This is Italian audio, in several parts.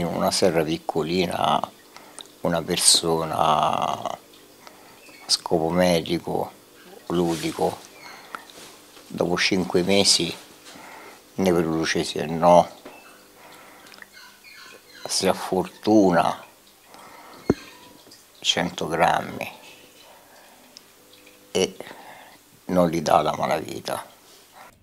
in una serra piccolina una persona a scopo medico, ludico, dopo cinque mesi ne produce se no, se ha fortuna 100 grammi e non gli dà la malavita.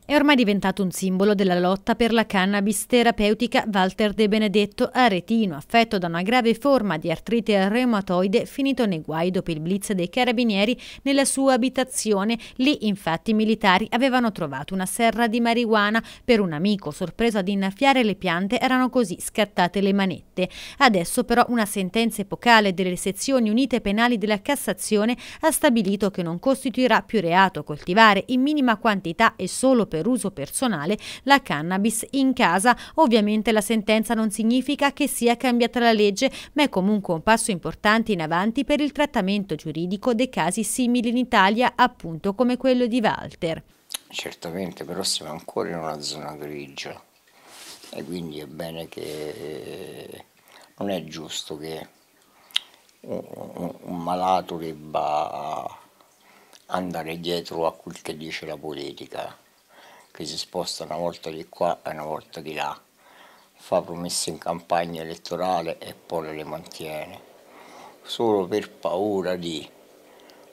È ormai diventato un simbolo della lotta per la cannabis terapeutica Walter De Benedetto Aretino, affetto da una grave forma di artrite reumatoide finito nei guai dopo il blitz dei carabinieri nella sua abitazione. Lì infatti i militari avevano trovato una serra di marijuana. Per un amico sorpreso ad innaffiare le piante erano così scattate le manette. Adesso però una sentenza epocale delle sezioni unite penali della Cassazione ha stabilito che non costituirà più reato coltivare in minima quantità e solo per per uso personale la cannabis in casa. Ovviamente la sentenza non significa che sia cambiata la legge, ma è comunque un passo importante in avanti per il trattamento giuridico dei casi simili in Italia, appunto come quello di Walter. Certamente, però siamo ancora in una zona grigia e quindi è bene che eh, non è giusto che un malato debba andare dietro a quel che dice la politica che si sposta una volta di qua e una volta di là, fa promesse in campagna elettorale e poi le mantiene, solo per paura di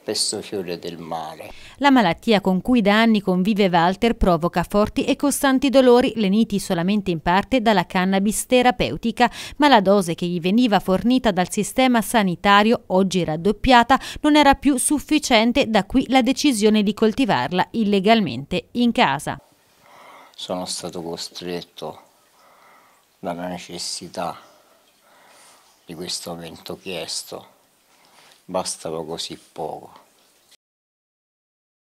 questo fiore del male. La malattia con cui da anni convive Walter provoca forti e costanti dolori leniti solamente in parte dalla cannabis terapeutica, ma la dose che gli veniva fornita dal sistema sanitario, oggi raddoppiata, non era più sufficiente, da qui la decisione di coltivarla illegalmente in casa sono stato costretto dalla necessità di questo evento chiesto, bastava così poco.